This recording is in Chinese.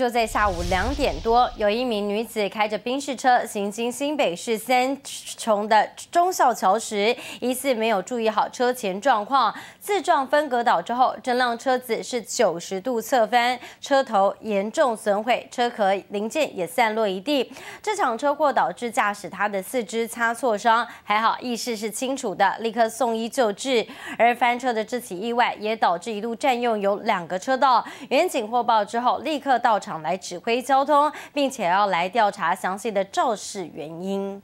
就在下午两点多，有一名女子开着宾士车行经新北市三重的忠孝桥时，疑似没有注意好车前状况，自撞分隔岛之后，这辆车子是九十度侧翻，车头严重损毁，车壳零件也散落一地。这场车祸导致驾驶他的四肢擦挫伤，还好意识是清楚的，立刻送医救治。而翻车的这起意外也导致一路占用有两个车道，远警获报之后立刻到场。来指挥交通，并且要来调查详细的肇事原因。